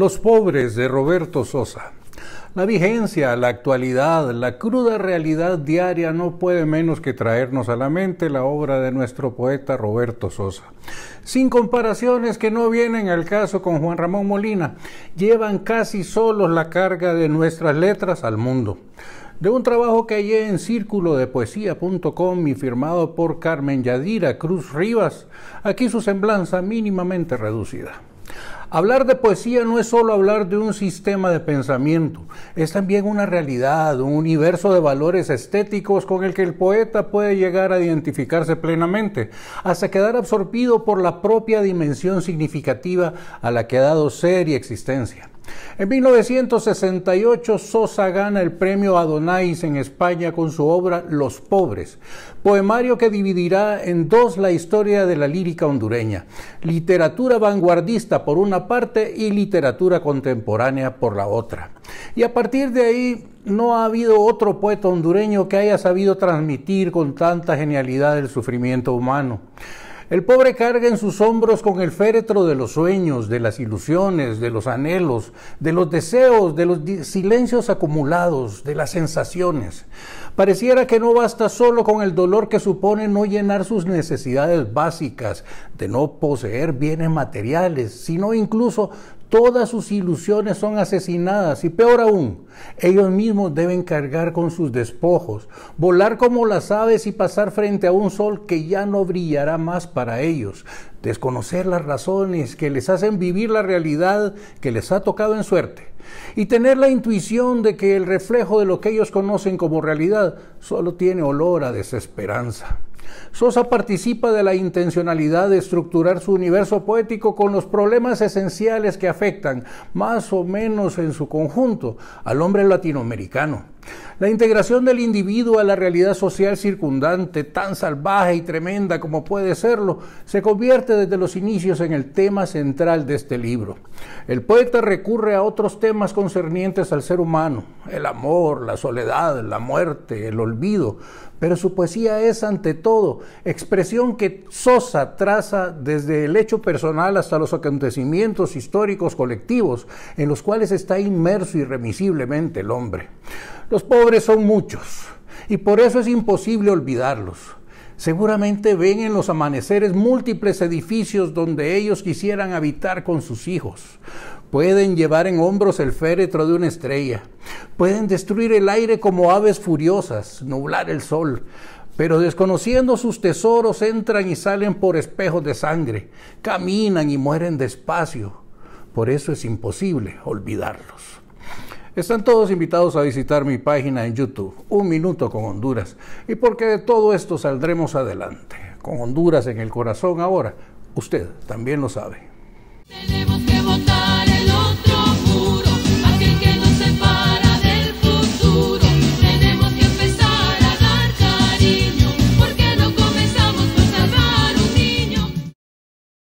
Los pobres de Roberto Sosa. La vigencia, la actualidad, la cruda realidad diaria no puede menos que traernos a la mente la obra de nuestro poeta Roberto Sosa. Sin comparaciones que no vienen al caso con Juan Ramón Molina, llevan casi solos la carga de nuestras letras al mundo de un trabajo que hallé en círculo de poesía.com y firmado por Carmen Yadira Cruz Rivas, aquí su semblanza mínimamente reducida. Hablar de poesía no es solo hablar de un sistema de pensamiento, es también una realidad, un universo de valores estéticos con el que el poeta puede llegar a identificarse plenamente, hasta quedar absorbido por la propia dimensión significativa a la que ha dado ser y existencia. En 1968 Sosa gana el premio Adonais en España con su obra Los Pobres, poemario que dividirá en dos la historia de la lírica hondureña, literatura vanguardista por una parte y literatura contemporánea por la otra. Y a partir de ahí no ha habido otro poeta hondureño que haya sabido transmitir con tanta genialidad el sufrimiento humano. El pobre carga en sus hombros con el féretro de los sueños, de las ilusiones, de los anhelos, de los deseos, de los silencios acumulados, de las sensaciones. Pareciera que no basta solo con el dolor que supone no llenar sus necesidades básicas, de no poseer bienes materiales, sino incluso todas sus ilusiones son asesinadas y peor aún, ellos mismos deben cargar con sus despojos, volar como las aves y pasar frente a un sol que ya no brillará más para ellos desconocer las razones que les hacen vivir la realidad que les ha tocado en suerte y tener la intuición de que el reflejo de lo que ellos conocen como realidad solo tiene olor a desesperanza. Sosa participa de la intencionalidad de estructurar su universo poético con los problemas esenciales que afectan, más o menos en su conjunto, al hombre latinoamericano la integración del individuo a la realidad social circundante, tan salvaje y tremenda como puede serlo, se convierte desde los inicios en el tema central de este libro. El poeta recurre a otros temas concernientes al ser humano, el amor, la soledad, la muerte, el olvido, pero su poesía es ante todo expresión que Sosa traza desde el hecho personal hasta los acontecimientos históricos colectivos en los cuales está inmerso irremisiblemente el hombre. Los pobres son muchos y por eso es imposible olvidarlos. Seguramente ven en los amaneceres múltiples edificios donde ellos quisieran habitar con sus hijos. Pueden llevar en hombros el féretro de una estrella. Pueden destruir el aire como aves furiosas, nublar el sol. Pero desconociendo sus tesoros entran y salen por espejos de sangre. Caminan y mueren despacio. Por eso es imposible olvidarlos. Están todos invitados a visitar mi página en YouTube, Un Minuto con Honduras, y porque de todo esto saldremos adelante, con Honduras en el corazón ahora. Usted también lo sabe.